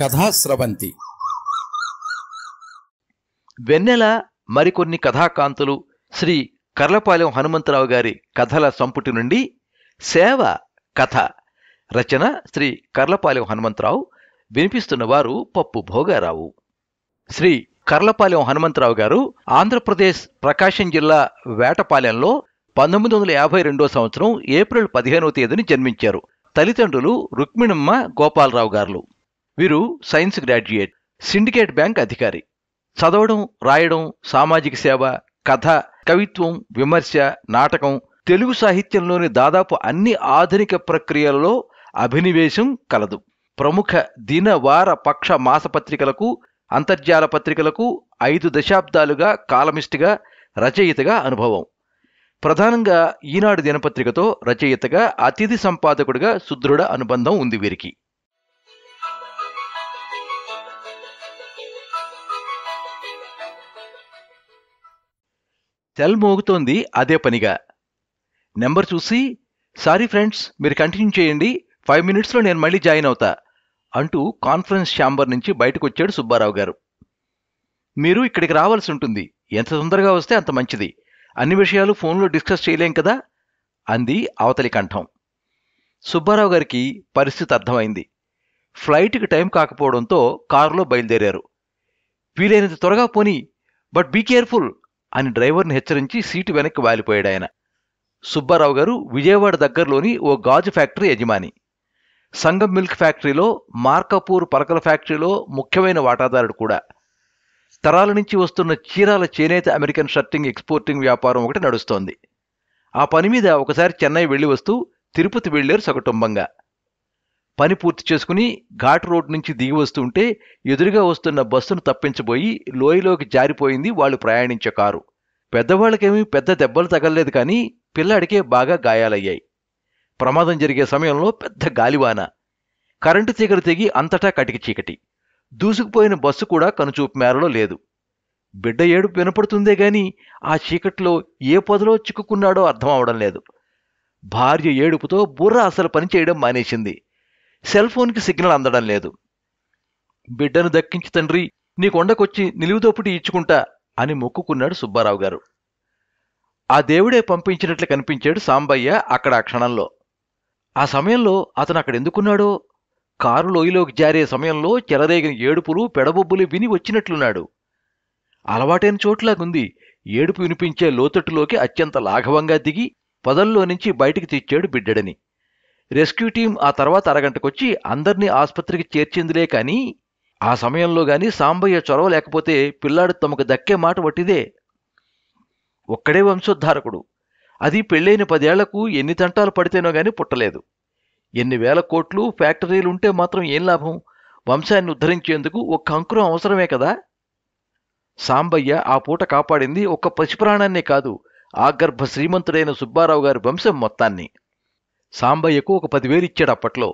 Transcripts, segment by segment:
కథాశ్రవంతి వెన్నెల మరికొన్ని కథాకాంతులు శ్రీ కర్లపాలెం హనుమంతరావు గారి కథల సంపుటి నుండి సేవ కథ రచన శ్రీ కర్లపాలెం హనుమంతరావు వినిపిస్తున్నవారు పప్పు భోగారావు శ్రీ కర్లపాలెం హనుమంతరావు గారు ఆంధ్రప్రదేశ్ ప్రకాశం జిల్లా వేటపాలెంలో పంతొమ్మిది వందల యాభై రెండో సంవత్సరం ఏప్రిల్ పదిహేనవ తేదీని జన్మించారు తల్లిదండ్రులు రుక్మిణమ్మ గోపాలరావు గారు వీరు సైన్స్ గ్రాడ్యుయేట్ సిండికేట్ బ్యాంక్ అధికారి చదవడం రాయడం సామాజిక సేవ కథ కవిత్వం విమర్శ నాటకం తెలుగు సాహిత్యంలోని దాదాపు అన్ని ఆధునిక ప్రక్రియలలో అభినివేశం కలదు ప్రముఖ దిన వార పక్ష మాసపత్రికలకు అంతర్జాల పత్రికలకు ఐదు దశాబ్దాలుగా కాలమిస్ట్గా రచయితగా అనుభవం ప్రధానంగా ఈనాడు దినపత్రికతో రచయితగా అతిథి సంపాదకుడిగా సుదృఢ అనుబంధం ఉంది వీరికి తెల్మోగుతోంది అదే పనిగా నెంబర్ చూసి సారీ ఫ్రెండ్స్ మీరు కంటిన్యూ చేయండి ఫైవ్ మినిట్స్లో నేను మళ్ళీ జాయిన్ అవుతా అంటూ కాన్ఫరెన్స్ ఛాంబర్ నుంచి బయటకు వచ్చాడు సుబ్బారావు గారు మీరు ఇక్కడికి రావాల్సి ఉంటుంది ఎంత తొందరగా వస్తే అంత మంచిది అన్ని విషయాలు ఫోన్లో డిస్కస్ చేయలేం కదా అంది అవతలి కంఠం సుబ్బారావు గారికి పరిస్థితి అర్థమైంది ఫ్లైట్కి టైం కాకపోవడంతో కారులో బయలుదేరారు వీలైనంత త్వరగా పోని బట్ బీ కేర్ఫుల్ అని డ్రైవర్ని హెచ్చరించి సీటు వెనక్కి వాలిపోయాడాయన సుబ్బారావు గారు విజయవాడ దగ్గరలోని ఓ గాజు ఫ్యాక్టరీ యజమాని సంగం మిల్క్ ఫ్యాక్టరీలో మార్కపూర్ పలకల ఫ్యాక్టరీలో ముఖ్యమైన వాటాదారుడు కూడా తరాల నుంచి వస్తున్న చీరాల చేనేత అమెరికన్ షర్టింగ్ ఎక్స్పోర్టింగ్ వ్యాపారం ఒకటి నడుస్తోంది ఆ పని మీద ఒకసారి చెన్నై వెళ్ళి వస్తూ తిరుపతి వెళ్ళారు సకుటుంబంగా పని పూర్తి చేసుకుని ఘాట్ రోడ్ నుంచి దిగి వస్తుంటే ఎదురుగా వస్తున్న బస్సును తప్పించబోయి లోయలోకి జారిపోయింది వాళ్ళు ప్రయాణించే కారు పెద్దవాళ్ళకేమీ పెద్ద దెబ్బలు తగలలేదు కానీ పిల్లాడికే బాగా గాయాలయ్యాయి ప్రమాదం జరిగే సమయంలో పెద్ద గాలివాన కరెంటు తీగలు తెగి అంతటా కటికి చీకటి దూసుకుపోయిన బస్సు కూడా కనుచూపు మేరలో లేదు బిడ్డ ఏడుపు వినపడుతుందే గాని ఆ చీకట్లో ఏ పొదలో చిక్కుకున్నాడో అర్థం అవడం లేదు భార్య ఏడుపుతో బుర్ర అసలు పనిచేయడం మానేసింది సెల్ ఫోన్కి సిగ్నల్ అందడం లేదు బిడ్డను దక్కించి తండ్రి నీ కొండకొచ్చి నిలువుదోపుటి ఇచ్చుకుంటా అని మొక్కుకున్నాడు సుబ్బారావు గారు ఆ దేవుడే పంపించినట్లు కనిపించాడు సాంబయ్య అక్కడ ఆ క్షణంలో ఆ సమయంలో అతను అక్కడ ఎందుకున్నాడో కారు లోయలోకి జారే సమయంలో చెలరేగిన ఏడుపులు పెడబొబ్బులు విని వచ్చినట్లున్నాడు అలవాటైన చోట్లాగుంది ఏడుపు వినిపించే లోతట్టులోకి అత్యంత లాఘవంగా దిగి పొదల్లో నుంచి బయటికి తెచ్చాడు బిడ్డడని రెస్క్యూ టీం ఆ తర్వాత అరగంటకొచ్చి అందరినీ ఆసుపత్రికి చేర్చిందిలే కానీ ఆ సమయంలో గాని సాంబయ్య చొరవ లేకపోతే పిల్లాడు తమకు దక్కే మాట వట్టిదే ఒక్కడే వంశోద్ధారకుడు అది పెళ్ళైన పదేళ్లకు ఎన్ని తంటాలు పడితేనో గాని పుట్టలేదు ఎన్ని వేల కోట్లు ఫ్యాక్టరీలు ఉంటే మాత్రం ఏం లాభం వంశాన్ని ఉద్ధరించేందుకు ఒక్క అంకురం అవసరమే కదా సాంబయ్య ఆ పూట కాపాడింది ఒక్క పసిప్రాణాన్నే కాదు ఆగర్భ శ్రీమంతుడైన సుబ్బారావు గారి వంశం మొత్తాన్ని సాంబయ్యకు ఒక పదివేలు ఇచ్చాడు అప్పట్లో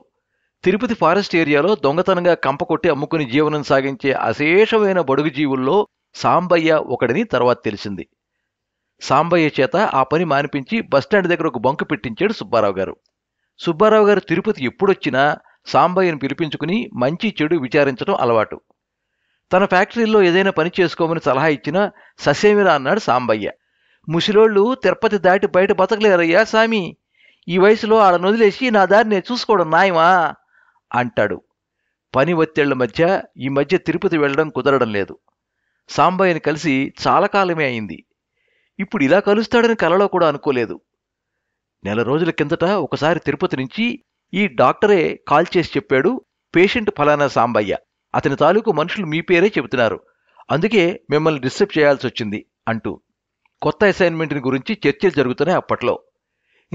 తిరుపతి ఫారెస్ట్ ఏరియాలో దొంగతనంగా కంపకొట్టి అమ్ముకుని జీవనం సాగించే అశేషమైన బడుగు జీవుల్లో సాంబయ్య ఒకడిని తర్వాత తెలిసింది సాంబయ్య చేత ఆ పని మానిపించి బస్టాండ్ దగ్గర ఒక బంకు పెట్టించాడు సుబ్బారావు గారు సుబ్బారావు గారు తిరుపతి ఎప్పుడొచ్చినా సాంబయ్యను పిలిపించుకుని మంచి చెడు విచారించడం అలవాటు తన ఫ్యాక్టరీలో ఏదైనా పని చేసుకోమని సలహా ఇచ్చినా ససేమిరా అన్నాడు సాంబయ్య ముసిలోళ్ళు తిరుపతి దాటి బయట బతకలేరయ్యా సామి ఈ వయసులో ఆడను వదిలేసి నా దారిని చూసుకోవడం నాయమా అంటాడు పని ఒత్తిళ్ల మధ్య ఈ మధ్య తిరుపతి వెళ్ళడం కుదరడం లేదు సాంబయ్యని కలిసి చాలా కాలమే అయింది ఇప్పుడు ఇలా కలుస్తాడని కలలో కూడా అనుకోలేదు నెల రోజుల కిందట ఒకసారి తిరుపతి నుంచి ఈ డాక్టరే కాల్ చేసి చెప్పాడు పేషెంట్ ఫలానా సాంబయ్య అతని తాలూకు మనుషులు మీ పేరే చెబుతున్నారు అందుకే మిమ్మల్ని డిస్టర్బ్ చేయాల్సి వచ్చింది అంటూ కొత్త అసైన్మెంట్ని గురించి చర్చలు జరుగుతున్నాయి అప్పట్లో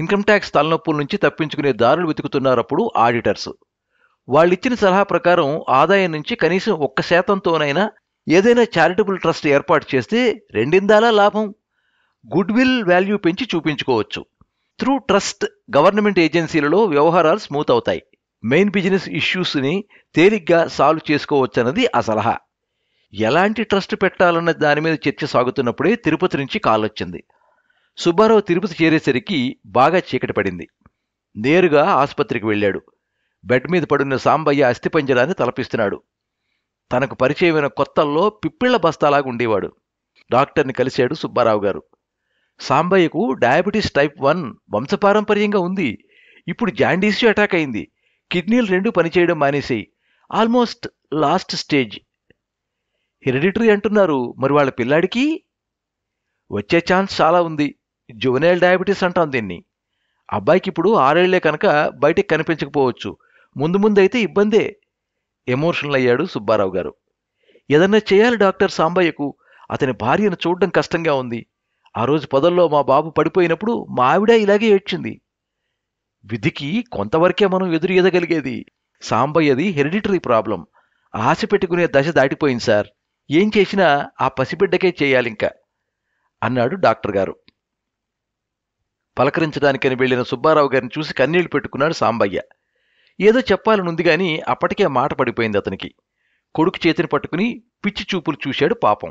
ఇన్కమ్ ట్యాక్స్ తలనొప్పుల నుంచి తప్పించుకునే దారులు వెతుకుతున్నారప్పుడు ఆడిటర్స్ వాళ్ళిచ్చిన సలహా ప్రకారం ఆదాయం నుంచి కనీసం ఒక్క శాతంతోనైనా ఏదైనా చారిటబుల్ ట్రస్ట్ ఏర్పాటు చేస్తే రెండిందాలా లాభం గుడ్ విల్ వాల్యూ పెంచి చూపించుకోవచ్చు త్రూ ట్రస్ట్ గవర్నమెంట్ ఏజెన్సీలలో వ్యవహారాలు స్మూత్ అవుతాయి మెయిన్ బిజినెస్ ఇష్యూస్ని తేలిగ్గా సాల్వ్ చేసుకోవచ్చన్నది ఆ సలహా ఎలాంటి ట్రస్ట్ పెట్టాలన్న దాని మీద చర్చ సాగుతున్నప్పుడే తిరుపతి నుంచి కాల్ వచ్చింది సుబ్బారావు తిరుపతి చేరేసరికి బాగా చీకటి పడింది నేరుగా ఆసుపత్రికి వెళ్ళాడు బెడ్ మీద పడున్న సాంబయ్య అస్థిపంజరాన్ని తలపిస్తున్నాడు తనకు పరిచయమైన కొత్తల్లో పిప్పిళ్ల బస్తాలాగా ఉండేవాడు డాక్టర్ని కలిశాడు సుబ్బారావు గారు సాంబయ్యకు డయాబెటీస్ టైప్ వన్ వంశపారంపర్యంగా ఉంది ఇప్పుడు జాండీస్ అటాక్ అయింది కిడ్నీలు రెండు పనిచేయడం మానేసాయి ఆల్మోస్ట్ లాస్ట్ స్టేజ్ హెరిడిటరీ అంటున్నారు మరి వాళ్ళ పిల్లాడికి వచ్చే ఛాన్స్ చాలా ఉంది జువెనైల్ డయాబెటీస్ అంటాం దీన్ని అబ్బాయికి ఇప్పుడు ఆరేళ్లే కనుక బయటికి కనిపించకపోవచ్చు ముందు ముందు అయితే ఇబ్బందే ఎమోషనల్ అయ్యాడు సుబ్బారావు గారు ఏదన్నా చేయాలి డాక్టర్ సాంబయ్యకు అతని భార్యను చూడడం కష్టంగా ఉంది ఆ రోజు పొదల్లో మా బాబు పడిపోయినప్పుడు మా ఆవిడ ఇలాగే ఏడ్చింది విధికి కొంతవరకే మనం ఎదురు ఎదగలిగేది సాంబయ్యది హెరిడిటరీ ప్రాబ్లం ఆశ పెట్టుకునే దశ దాటిపోయింది సార్ ఏం చేసినా ఆ పసిబిడ్డకే చేయాలింక అన్నాడు డాక్టర్ గారు పలకరించడానికని వెళ్లిన సుబ్బారావు గారిని చూసి కన్నీళ్లు పెట్టుకున్నాడు సాంబయ్య ఏదో చెప్పాలనుంది గాని అప్పటికే మాట పడిపోయింది అతనికి కొడుకు చేతిని పట్టుకుని పిచ్చి చూపులు చూశాడు పాపం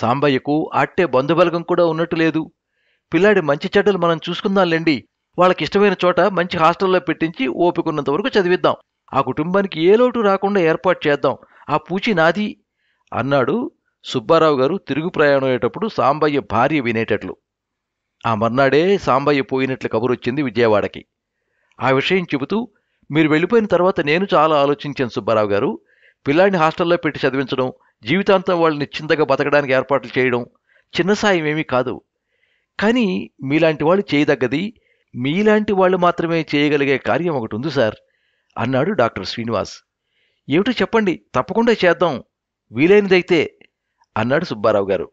సాంబయ్యకు అట్టే బంధుబలగం కూడా ఉన్నట్టు లేదు పిల్లాడి మంచి చెడ్డలు మనం చూసుకుందాంలేండి వాళ్ళకిష్టమైన చోట మంచి హాస్టల్లో పెట్టించి ఓపికన్నంత వరకు చదివిద్దాం ఆ కుటుంబానికి ఏ లోటు రాకుండా ఏర్పాటు చేద్దాం ఆ పూచి నాది అన్నాడు సుబ్బారావు గారు తిరుగు ప్రయాణం అయ్యేటప్పుడు సాంబయ్య భార్య వినేటట్లు ఆ మర్నాడే సాంబయ్య పోయినట్లు కబురొచ్చింది విజయవాడకి ఆ విషయం చెబుతూ మీరు వెళ్ళిపోయిన తర్వాత నేను చాలా ఆలోచించాను సుబ్బారావు గారు పిల్లాడిని హాస్టల్లో పెట్టి చదివించడం జీవితాంతం వాళ్ళు నిశ్చింతగా బతకడానికి ఏర్పాట్లు చేయడం చిన్న సాయం ఏమీ కాదు కానీ మీలాంటి వాళ్ళు చేయదగ్గది మీలాంటి వాళ్ళు మాత్రమే చేయగలిగే కార్యం ఒకటి ఉంది సార్ అన్నాడు డాక్టర్ శ్రీనివాస్ ఏమిటో చెప్పండి తప్పకుండా చేద్దాం వీలైనదైతే అన్నాడు సుబ్బారావు గారు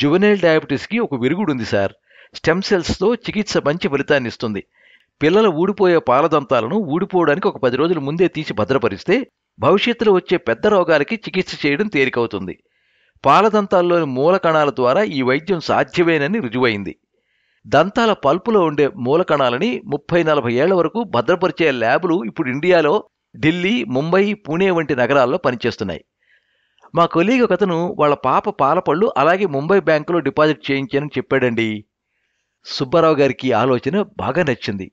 జువెనైల్ డయాబెటీస్కి ఒక విరుగుడుంది సార్ స్టెమ్ సెల్స్తో చికిత్స మంచి ఫలితాన్ని ఇస్తుంది పిల్లల ఊడిపోయే పాలదంతాలను ఊడిపోవడానికి ఒక పది రోజుల ముందే తీసి భద్రపరిస్తే భవిష్యత్తులో వచ్చే పెద్ద రోగాలకి చికిత్స చేయడం తేలికవుతుంది పాలదంతాల్లోని మూల కణాల ద్వారా ఈ వైద్యం సాధ్యమేనని రుజువైంది దంతాల పల్పులో ఉండే మూల కణాలని ముప్పై నలభై ఏళ్ల వరకు భద్రపరిచే ల్యాబులు ఇప్పుడు ఇండియాలో ఢిల్లీ ముంబై పూణే వంటి నగరాల్లో పనిచేస్తున్నాయి మా కొలీగ్ ఒకతను వాళ్ళ పాప పాలపళ్ళు అలాగే ముంబై బ్యాంకులో డిపాజిట్ చేయించానని చెప్పాడండి సుబ్బారావు గారికి ఆలోచన బాగా నచ్చింది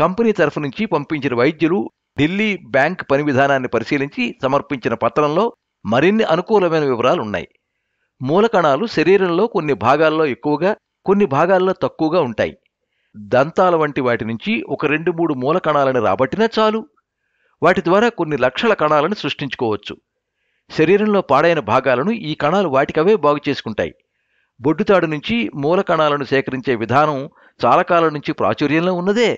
కంపెనీ తరఫు నుంచి పంపించిన వైద్యులు ఢిల్లీ బ్యాంక్ పని విధానాన్ని పరిశీలించి సమర్పించిన పత్రంలో మరిన్ని అనుకూలమైన వివరాలు ఉన్నాయి మూలకణాలు శరీరంలో కొన్ని భాగాల్లో ఎక్కువగా కొన్ని భాగాల్లో తక్కువగా ఉంటాయి దంతాల వంటి వాటి నుంచి ఒక రెండు మూడు మూలకణాలను రాబట్టినా చాలు వాటి ద్వారా కొన్ని లక్షల కణాలను సృష్టించుకోవచ్చు శరీరంలో పాడైన భాగాలను ఈ కణాలు వాటికవే బాగు చేసుకుంటాయి బొడ్డుతాడు నుంచి మూల కణాలను సేకరించే విధానం చాలా కాలం నుంచి ప్రాచుర్యంలో ఉన్నదే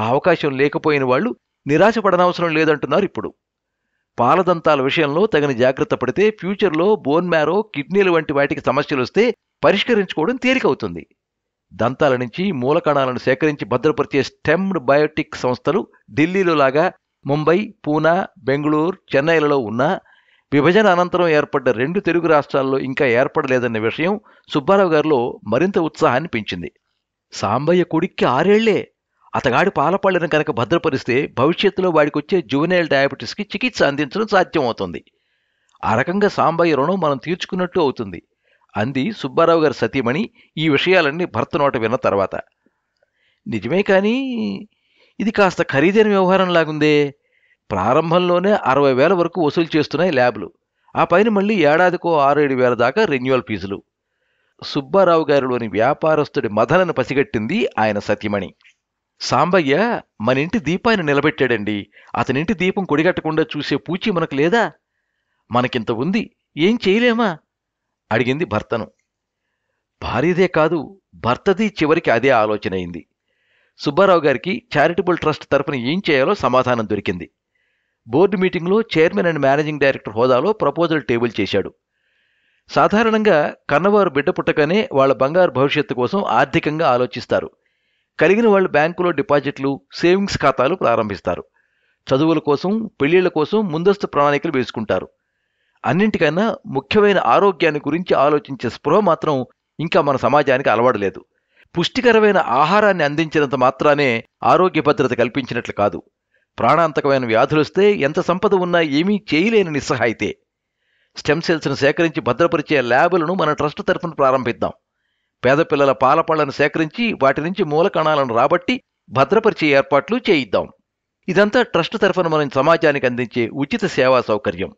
ఆ అవకాశం లేకపోయిన వాళ్ళు నిరాశపడనవసరం లేదంటున్నారు ఇప్పుడు పాలదంతాల విషయంలో తగిన జాగ్రత్త పడితే ఫ్యూచర్లో బోన్ మ్యారో కిడ్నీలు వంటి వాటికి సమస్యలు వస్తే పరిష్కరించుకోవడం తేలికవుతుంది దంతాల నుంచి మూల కణాలను సేకరించి భద్రపరిచే స్టెమ్డ్ బయోటిక్ సంస్థలు ఢిల్లీలో లాగా ముంబై పూనా బెంగళూరు చెన్నైలలో ఉన్నా విభజన అనంతరం ఏర్పడ్డ రెండు తెలుగు రాష్ట్రాల్లో ఇంకా ఏర్పడలేదన్న విషయం సుబ్బారావు గారిలో మరింత ఉత్సాహాన్ని పెంచింది సాంబయ్య కొడుక్కి ఆరేళ్లే అతగాడి పాలపళ్ళను కనుక భద్రపరిస్తే భవిష్యత్తులో వాడికొచ్చే జువెనైల్ డయాబెటీస్కి చికిత్స అందించడం సాధ్యమవుతుంది ఆ రకంగా సాంబయ్య రుణం మనం తీర్చుకున్నట్టు అవుతుంది అంది సుబ్బారావు గారి సతీమణి ఈ విషయాలన్నీ భర్త నోట విన్న తర్వాత నిజమే కానీ ఇది కాస్త ఖరీదైన వ్యవహారం లాగుందే ప్రారంభంలోనే అరవై వేల వరకు వసూలు చేస్తున్నాయి ల్యాబ్లు ఆ పైన మళ్ళీ ఏడాదికో ఆరేడు వేల దాకా రెన్యువల్ ఫీజులు సుబ్బారావు గారిలోని వ్యాపారస్తుడి మధలను పసిగట్టింది ఆయన సతీమణి సాంబయ్య మన ఇంటి దీపాన్ని నిలబెట్టాడండి అతనింటి దీపం కొడిగట్టకుండా చూసే పూచి మనకు లేదా మనకింత ఉంది ఏం చేయలేమా అడిగింది భర్తను భార్యదే కాదు భర్తది చివరికి అదే ఆలోచన అయింది సుబ్బారావు గారికి చారిటబుల్ ట్రస్ట్ తరపున ఏం చేయాలో సమాధానం దొరికింది బోర్డు మీటింగ్లో చైర్మన్ అండ్ మేనేజింగ్ డైరెక్టర్ హోదాలో ప్రపోజల్ టేబుల్ చేశాడు సాధారణంగా కన్నవారు బిడ్డ పుట్టగానే వాళ్ళ బంగారు భవిష్యత్తు కోసం ఆర్థికంగా ఆలోచిస్తారు కలిగిన వాళ్ళు బ్యాంకులో డిపాజిట్లు సేవింగ్స్ ఖాతాలు ప్రారంభిస్తారు చదువుల కోసం పెళ్లిళ్ల కోసం ముందస్తు ప్రణాళికలు వేసుకుంటారు అన్నింటికన్నా ముఖ్యమైన ఆరోగ్యాన్ని గురించి ఆలోచించే స్పృహ మాత్రం ఇంకా మన సమాజానికి అలవాడలేదు పుష్టికరమైన ఆహారాన్ని అందించినంత మాత్రానే ఆరోగ్య భద్రత కల్పించినట్లు కాదు ప్రాణాంతకమైన వ్యాధులొస్తే ఎంత సంపద ఉన్నా ఏమీ చేయలేని నిస్సహాయితే స్టెమ్ సెల్స్ను సేకరించి భద్రపరిచే ల్యాబులను మన ట్రస్ట్ తరఫున ప్రారంభిద్దాం పేద పిల్లల పాలపళ్లను సేకరించి వాటి నుంచి మూల కణాలను రాబట్టి భద్రపరిచే ఏర్పాట్లు చేయిద్దాం ఇదంతా ట్రస్ట్ తరఫున మనం సమాజానికి అందించే ఉచిత సేవా సౌకర్యం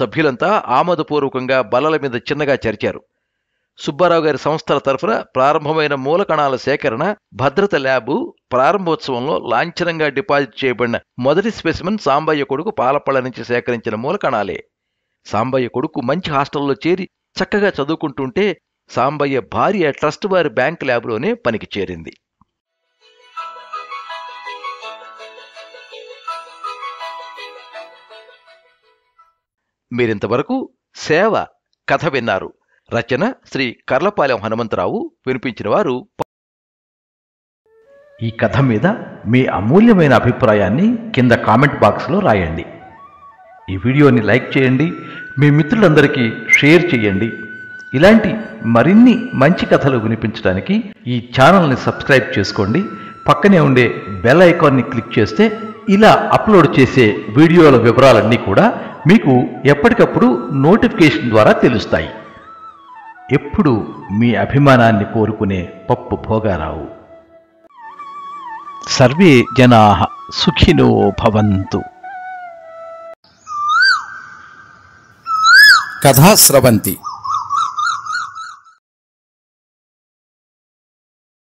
సభ్యులంతా ఆమోదపూర్వకంగా బలల మీద చిన్నగా చర్చారు సుబ్బారావు గారి సంస్థల తరఫున ప్రారంభమైన మూల కణాల సేకరణ భద్రత ల్యాబు ప్రారంభోత్సవంలో లాంఛనంగా డిపాజిట్ చేయబడిన మొదటి స్పెసిమెన్ సాంబయ్య కొడుకు పాలపళ్ళ నుంచి సేకరించిన మూల కణాలే సాంబయ్య కొడుకు మంచి హాస్టల్లో చేరి చక్కగా చదువుకుంటుంటే సాంబయ్య భార్య ట్రస్ట్ వారి బ్యాంక్ ల్యాబ్లోనే పనికి చేరింది మీరింతవరకు సేవ కథ విన్నారు రచన శ్రీ కర్లపాలెం హనుమంతరావు వినిపించిన వారు ఈ కథ మీద మీ అమూల్యమైన అభిప్రాయాన్ని కింద కామెంట్ బాక్స్లో రాయండి ఈ వీడియోని లైక్ చేయండి మీ మిత్రులందరికీ షేర్ చేయండి ఇలాంటి మరిన్ని మంచి కథలు వినిపించడానికి ఈ ఛానల్ని సబ్స్క్రైబ్ చేసుకోండి పక్కనే ఉండే బెల్ ఐకాన్ని క్లిక్ చేస్తే ఇలా అప్లోడ్ చేసే వీడియోల వివరాలన్నీ కూడా మీకు ఎప్పటికప్పుడు నోటిఫికేషన్ ద్వారా తెలుస్తాయి ఎప్పుడు మీ అభిమానాన్ని కోరుకునే పప్పు భోగారావు సర్వే జనా సుఖినో భవంతు కథా స్రవంతి